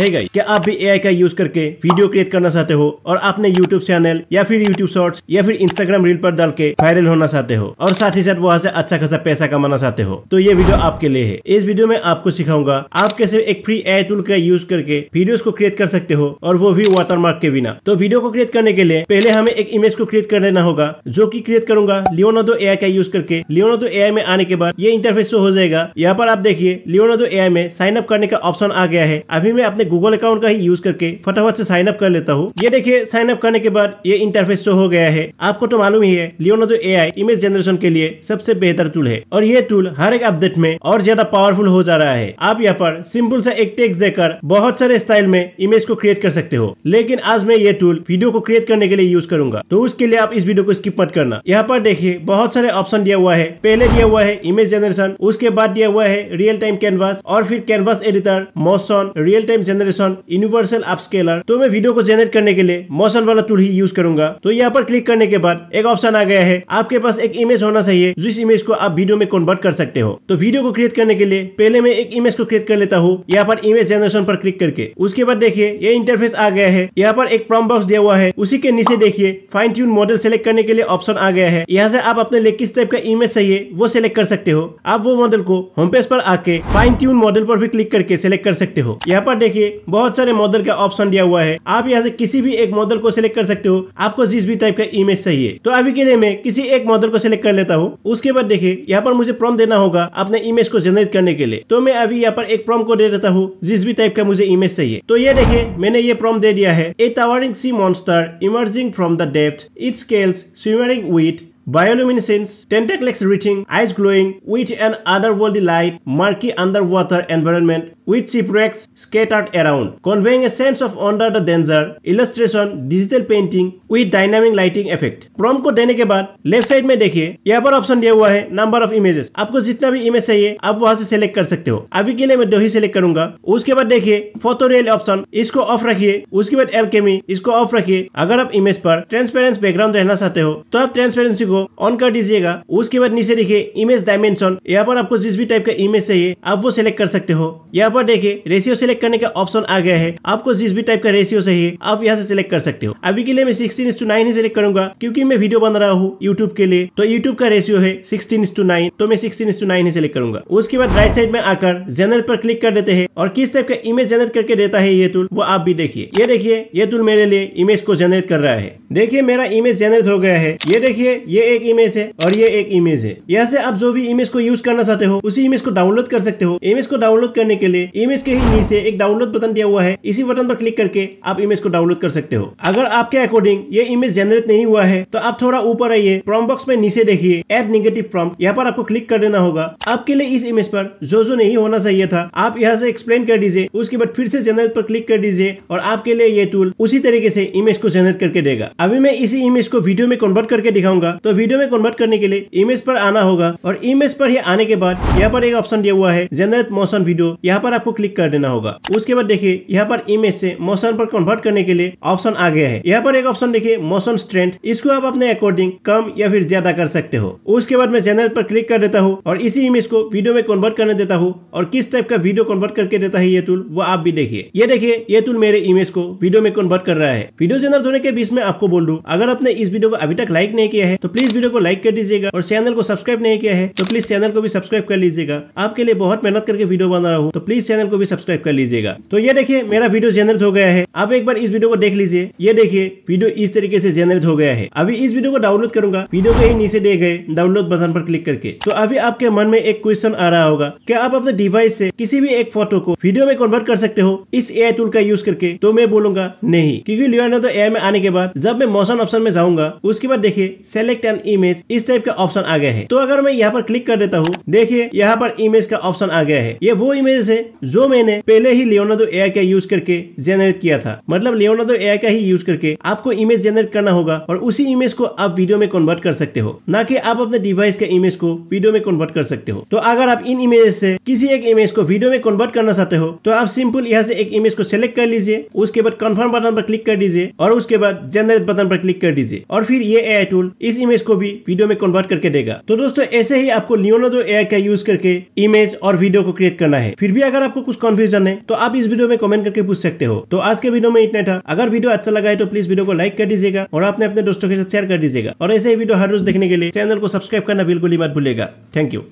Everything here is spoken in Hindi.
है गई क्या आप भी एआई का यूज करके वीडियो क्रिएट करना चाहते हो और आपने यूट्यूब चैनल या फिर यूट्यूब शॉर्ट्स या फिर इंस्टाग्राम रील पर डाल के वायरल होना चाहते हो और साथ ही साथ वहाँ से अच्छा खासा पैसा कमाना चाहते हो तो ये वीडियो आपके लिए है इस वीडियो में आपको सिखाऊंगा आप कैसे एक फ्री एआई टूल का यूज करके वीडियो को क्रिएट कर सकते हो और वो भी वाटरमार्क के बिना तो वीडियो को क्रिएट करने के लिए पहले हमें एक इमेज को क्रिएट कर लेना होगा जो की क्रिएट करूंगा लियोनादो एआई का यूज करके लियोनादो एआई में आने के बाद ये इंटरफेस शो हो जाएगा यहाँ पर आप देखिए लियोनादो एआई में साइन अप करने का ऑप्शन आ गया है अभी मैं अपने गूगल अकाउंट का ही यूज करके फटाफट से साइन अप कर लेता हूँ ये देखिए साइन अप करने के बाद ये इंटरफेस शो हो गया है आपको तो मालूम ही है Leonardo AI image generation के लिए सबसे बेहतर टूल है और ये टूल हर एक अपडेट में और ज्यादा पावरफुल हो जा रहा है आप यहाँ पर सिंपल सा एक टेक्स देकर बहुत सारे स्टाइल में इमेज को क्रिएट कर सकते हो लेकिन आज मैं ये टूल वीडियो को क्रिएट करने के लिए यूज करूंगा तो उसके लिए आप इस वीडियो को स्किप मत करना यहाँ पर देखिए बहुत सारे ऑप्शन दिया हुआ है पहले दिया हुआ है इमेज जनरेशन उसके बाद दिया हुआ है रियल टाइम कैनवास और फिर canvas editor motion real time generation universal upscaler तो मैं वीडियो को जनरेट करने के लिए मोशन वाला टूल ही यूज करूंगा तो यहाँ पर क्लिक करने के बाद एक ऑप्शन आ गया है आपके पास एक इमेज होना चाहिए जिस इमेज को आप वीडियो में कन्वर्ट कर सकते हो तो वीडियो को क्रिएट करने के लिए पहले मैं एक इमेज को क्रिएट कर लेता हूँ यहाँ पर इमेज जनरेशन पर क्लिक करके उसके बाद देखिए ये इंटरफेस आ गया है यहाँ पर एक प्रॉम बॉक्स दिया हुआ है उसी के नीचे देखिए फाइन ट्यून मॉडल सेलेक्ट करने के लिए ऑप्शन आ गया है यहाँ से आप अपने लिए किस टाइप का इमेज चाहिए वो सिलेक्ट कर सकते हो आप वो मॉडल को होम पेज पर आके फाइन ट्यून मॉडल पर भी क्लिक करके सिलेक्ट कर सकते हो यहाँ पर देखिए लिए बहुत सारे मॉडल का ऑप्शन दिया हुआ है आप यहाँ से किसी भी एक मॉडल को सिलेक्ट कर सकते हो आपको जिस भी टाइप का इमेज चाहिए तो अभी के लिए मैं किसी एक मॉडल को सिलेक्ट कर लेता हूँ उसके बाद देखे यहाँ पर मुझे प्रॉम देना होगा अपने इमेज को जनरेट करने के लिए तो मैं अभी यहाँ पर एक प्रॉम को दे देता हूँ जिस भी टाइप का मुझे इमेज चाहिए तो ये देखे मैंने ये प्रॉम दे दिया है a towering sea monster emerging from the depth it scales shimmering with bioluminescence, tentacles reaching, eyes glowing with an otherworldly light, murky underwater environment with shipwrecks scattered around, conveying a sense of under the danger, illustration, digital painting with dynamic lighting effect. Prompt को देने के बाद left side में देखिए यहाँ पर option दिया हुआ है number of images. आपको जितना भी image चाहिए आप वहाँ से select कर सकते हो अभी के लिए मैं दो ही select करूंगा उसके बाद देखिए photo रियल option इसको off रखिए उसके बाद alchemy इसको off रखिए अगर आप image पर transparency background रहना चाहते हो तो आप transparency को on कर दीजिएगा उसके बाद नीचे देखिए image dimension यहाँ पर आपको जिस भी टाइप का इमेज चाहिए आप वो सिलेक्ट कर सकते हो यहाँ पर देखिए रेशियो सिलेक्ट करने का ऑप्शन आ गया है आपको जिस भी टाइप का रेशियो चाहिए आप यहाँ से सिलेक्ट कर सकते हो अभी के लिए मैं सिक्सटीन टू नाइन ही सिलेक्ट करूंगा क्योंकि मैं वीडियो बना रहा हूँ यूट्यूब के लिए तो यूट्यूब का रेशियो है सिक्सटीन टू नाइन तो मैं सिक्सटीन टू नाइन ही सिलेक्ट करूंगा उसके बाद राइट साइड में आकर जनरेट पर क्लिक कर देते हैं और किस टाइप का इमेज जनरेट करके देता है ये टूल वो आप भी देखिए ये देखिए ये टूल मेरे लिए इमेज को जनरेट कर रहा है देखिए मेरा इमेज जनरेट हो गया है ये देखिए ये एक इमेज है और ये एक इमेज है यहाँ से आप जो भी इमेज को यूज करना चाहते हो उसी इमेज को डाउनलोड कर सकते हो इमेज को डाउनलोड करने के लिए इमेज के ही नीचे एक डाउनलोड बटन दिया हुआ है इसी बटन पर क्लिक करके आप इमेज को डाउनलोड कर सकते हो अगर आपके अकॉर्डिंग ये इमेज जनरेट नहीं हुआ है तो आप थोड़ा ऊपर आइए प्रॉम बॉक्स में नीचे देखिए एड निगेटिव प्रॉम यहाँ पर आपको क्लिक कर देना होगा आपके लिए इस इमेज पर जो जो नहीं होना चाहिए था आप यहाँ से एक्सप्लेन कर दीजिए उसके बाद फिर से जनरेट पर क्लिक कर दीजिए और आपके लिए ये टूल उसी तरीके से इमेज को जनरेट करके देगा अभी मैं इसी इमेज को वीडियो में कन्वर्ट करके दिखाऊंगा तो वीडियो में कन्वर्ट करने के लिए इमेज पर आना होगा और इमेज पर ही आने के बाद यहाँ पर एक ऑप्शन दिया हुआ है जनरेट मोशन वीडियो यहाँ पर आपको क्लिक कर देना होगा उसके बाद देखिए यहाँ पर इमेज से मोशन पर कन्वर्ट करने के लिए ऑप्शन आ गया है यहाँ पर एक ऑप्शन देखिए मोशन स्ट्रेंथ इसको आप अपने अकॉर्डिंग कम या फिर ज्यादा कर सकते हो उसके बाद मैं जनरेट पर क्लिक कर देता हूँ और इसी इमेज को वीडियो में कन्वर्ट करने देता हूँ और किस टाइप का वीडियो कन्वर्ट करके देता है ये टूल वो आप भी देखिए ये देखिए ये टूल मेरे इमेज को वीडियो में कन्वर्ट कर रहा है वीडियो जनरेट होने के बीच में आपको बोल दू अगर आपने इस वीडियो को अभी तक लाइक नहीं किया है तो प्लीज वीडियो को लाइक कर दीजिएगा और चैनल को सब्सक्राइब नहीं किया है तो प्लीज चैनल को भी सब्सक्राइब कर लीजिएगा आपके लिए बहुत मेहनत करके वीडियो बना रहा हूँ तो प्लीज चैनल को भी सब्सक्राइब कर लीजिएगा तो ये देखिए मेरा वीडियो जेनरेट हो गया है आप एक बार इस वीडियो को देख लीजिए ये देखिए वीडियो इस तरीके से जेनरेट हो गया है अभी इस वीडियो को डाउनलोड करूंगा वीडियो के ही नीचे दे गए डाउनलोड बटन पर क्लिक करके तो अभी आपके मन में एक क्वेश्चन आ रहा होगा क्या आप अपने डिवाइस से किसी भी एक फोटो को वीडियो में कन्वर्ट कर सकते हो इस ए टूल का यूज करके तो मैं बोलूंगा नहीं क्यूँकी लियोनो तो ए में आने के बाद जब मैं मोशन ऑप्शन में जाऊंगा उसके बाद देखिए सेलेक्ट एन इमेज इस टाइप का ऑप्शन आ गया है तो अगर मैं यहाँ पर क्लिक कर देता हूँ देखिए यहाँ पर इमेज का ऑप्शन आ गया है ये वो इमेज है जो मैंने पहले ही लियोनाडो एआई का यूज करके जेनरेट किया था मतलब लियोनाडो एआई का ही यूज करके आपको इमेज जेनरेट करना होगा और उसी इमेज को आप वीडियो में कन्वर्ट कर सकते हो ना कि आप अपने डिवाइस का इमेज को वीडियो में कन्वर्ट कर सकते हो तो अगर आप इन इमेज से किसी एक इमेज को वीडियो में कन्वर्ट करना चाहते हो तो आप सिंपल यहाँ से एक इमेज को सिलेक्ट कर लीजिए उसके बाद कन्फर्म बटन पर क्लिक कर दीजिए और उसके बाद जेनरेट बटन पर क्लिक कर दीजिए और फिर ये आई टूल इस इमेज को भी वीडियो में कन्वर्ट करके देगा तो दोस्तों ऐसे ही आपको लियोनाडो ए का यूज करके इमेज और वीडियो को क्रिएट करना है फिर भी अगर अगर आपको कुछ कंफ्यूजन है तो आप इस वीडियो में कमेंट करके पूछ सकते हो तो आज के वीडियो में इतना था अगर वीडियो अच्छा लगा है तो प्लीज वीडियो को लाइक कर दीजिएगा और आपने अपने दोस्तों के साथ शेयर कर दीजिएगा और ऐसे ही वीडियो हर रोज देखने के लिए चैनल को सब्सक्राइब करना बिल्कुल ही मत भूलेगा थैंक यू